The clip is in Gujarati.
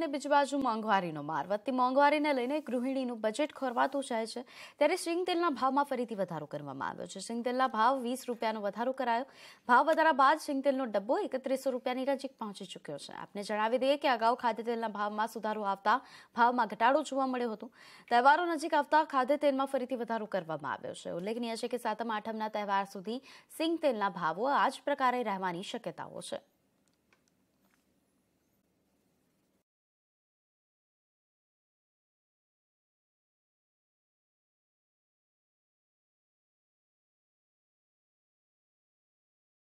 અને બીજી બાજુ મોંઘવારીનો માર વધતી મોંઘવારીને લઈને ગૃહિણીનું બજેટ ખોરવાતું જાય છે ત્યારે સિંગ તેલના ભાવમાં ફરીથી વધારો કરવામાં આવ્યો છે સિંગ તેલના ભાવ વીસ રૂપિયાનો વધારો કરાયો ભાવ વધારા બાદ સિંગ તેલનો ડબ્બો એકત્રીસો રૂપિયાની નજીક પહોંચી ચૂક્યો છે આપને જણાવી દઈએ કે અગાઉ ખાદ્ય તેલના ભાવમાં સુધારો આવતા ભાવમાં ઘટાડો જોવા મળ્યો હતો તહેવારો નજીક આવતા ખાદ્ય તેલમાં ફરીથી વધારો કરવામાં આવ્યો છે ઉલ્લેખનીય છે કે સાતમ આઠમના તહેવાર સુધી સિંગતેલના ભાવો આ જ પ્રકારે રહેવાની શક્યતાઓ છે